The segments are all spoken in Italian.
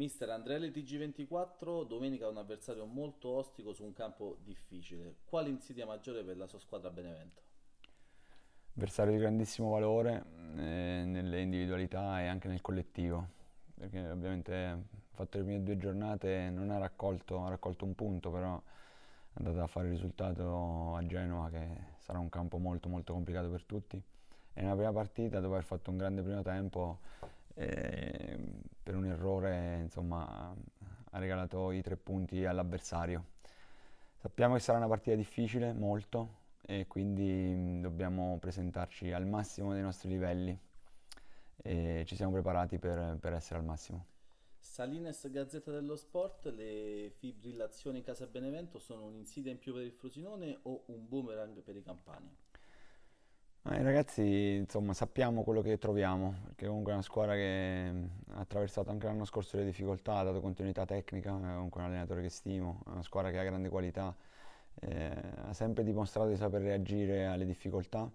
Mister Andrea TG24, domenica un avversario molto ostico su un campo difficile. Quale insidia maggiore per la sua squadra Benevento? Avversario di grandissimo valore eh, nelle individualità e anche nel collettivo, perché ovviamente ho fatto le prime due giornate, non ha raccolto, ha raccolto un punto, però è andata a fare il risultato a Genova che sarà un campo molto molto complicato per tutti. E nella prima partita dopo aver fatto un grande primo tempo eh, insomma, ha regalato i tre punti all'avversario. Sappiamo che sarà una partita difficile, molto, e quindi mm, dobbiamo presentarci al massimo dei nostri livelli e ci siamo preparati per, per essere al massimo. Salines Gazzetta dello Sport, le fibrillazioni Casa Benevento sono un'insidia in più per il Frosinone o un boomerang per i Campani? I ragazzi, insomma, sappiamo quello che troviamo, perché comunque è una squadra che ha attraversato anche l'anno scorso le difficoltà, ha dato continuità tecnica, eh, è comunque un allenatore che stimo, è una squadra che ha grande qualità, eh, ha sempre dimostrato di saper reagire alle difficoltà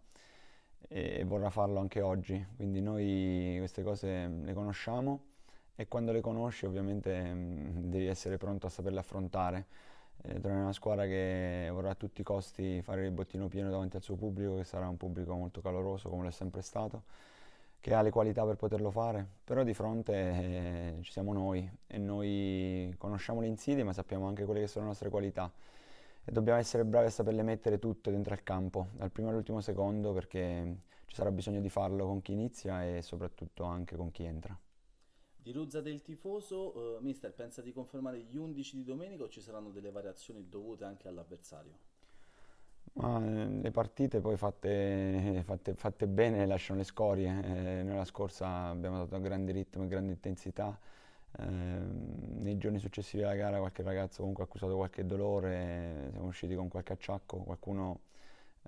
e, e vorrà farlo anche oggi, quindi noi queste cose le conosciamo e quando le conosci ovviamente mh, devi essere pronto a saperle affrontare eh, tornerà una squadra che vorrà a tutti i costi fare il bottino pieno davanti al suo pubblico, che sarà un pubblico molto caloroso come lo è sempre stato, che ha le qualità per poterlo fare, però di fronte eh, ci siamo noi e noi conosciamo le insidie ma sappiamo anche quelle che sono le nostre qualità e dobbiamo essere bravi a saperle mettere tutte dentro al campo, dal primo all'ultimo secondo perché ci sarà bisogno di farlo con chi inizia e soprattutto anche con chi entra. Di Ruzza del tifoso, eh, mister, pensa di confermare gli 11 di domenica o ci saranno delle variazioni dovute anche all'avversario? Ma eh, le partite poi fatte, fatte, fatte bene lasciano le scorie. Eh, noi la scorsa abbiamo dato un grande ritmo e grande intensità. Eh, nei giorni successivi alla gara qualche ragazzo comunque ha accusato qualche dolore, eh, siamo usciti con qualche acciacco, qualcuno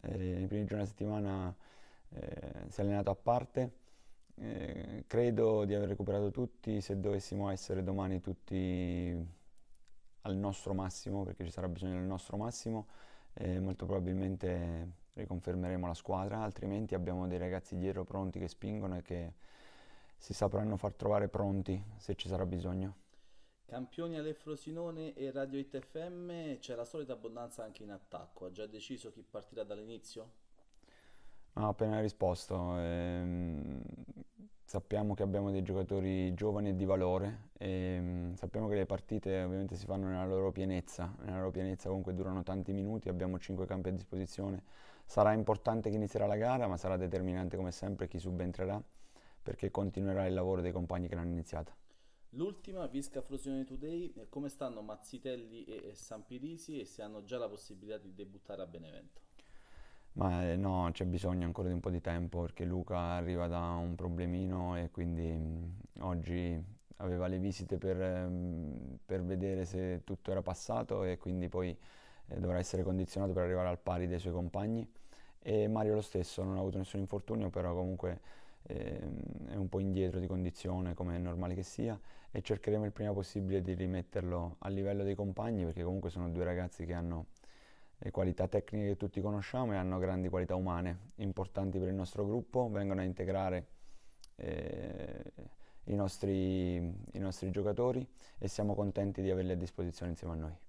eh, nei primi giorni della settimana eh, si è allenato a parte. Eh, credo di aver recuperato tutti, se dovessimo essere domani tutti al nostro massimo, perché ci sarà bisogno del nostro massimo, eh, molto probabilmente riconfermeremo la squadra, altrimenti abbiamo dei ragazzi dietro pronti che spingono e che si sapranno far trovare pronti se ci sarà bisogno. Campioni alle Frosinone e Radio ITFM, c'è la solita abbondanza anche in attacco, ha già deciso chi partirà dall'inizio? No, appena risposto, ehm, sappiamo che abbiamo dei giocatori giovani e di valore e ehm, sappiamo che le partite ovviamente si fanno nella loro pienezza, nella loro pienezza comunque durano tanti minuti, abbiamo 5 campi a disposizione, sarà importante chi inizierà la gara ma sarà determinante come sempre chi subentrerà perché continuerà il lavoro dei compagni che l'hanno iniziata. L'ultima, Visca Frosione Today, come stanno Mazzitelli e Sampirisi e se hanno già la possibilità di debuttare a Benevento? Ma eh, no, c'è bisogno ancora di un po' di tempo perché Luca arriva da un problemino e quindi mh, mm, oggi aveva le visite per, mh, mm, per, vedere se tutto era passato e quindi poi eh, dovrà essere condizionato per arrivare al pari dei suoi compagni. E Mario lo stesso, non ha avuto nessun infortunio, però comunque eh, è un po' indietro di condizione come è normale che sia e cercheremo il prima possibile di rimetterlo a livello dei compagni perché comunque sono due ragazzi che hanno le qualità tecniche che tutti conosciamo e hanno grandi qualità umane, importanti per il nostro gruppo, vengono a integrare eh, i, nostri, i nostri giocatori e siamo contenti di averli a disposizione insieme a noi.